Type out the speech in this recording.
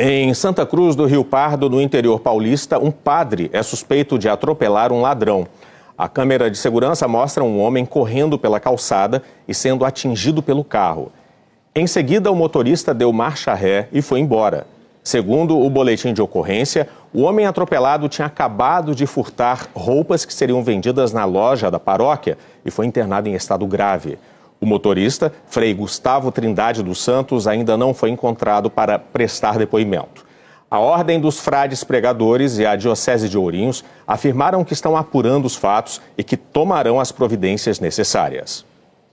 Em Santa Cruz do Rio Pardo, no interior paulista, um padre é suspeito de atropelar um ladrão. A câmera de segurança mostra um homem correndo pela calçada e sendo atingido pelo carro. Em seguida, o motorista deu marcha ré e foi embora. Segundo o boletim de ocorrência, o homem atropelado tinha acabado de furtar roupas que seriam vendidas na loja da paróquia e foi internado em estado grave. O motorista, Frei Gustavo Trindade dos Santos, ainda não foi encontrado para prestar depoimento. A Ordem dos Frades Pregadores e a Diocese de Ourinhos afirmaram que estão apurando os fatos e que tomarão as providências necessárias.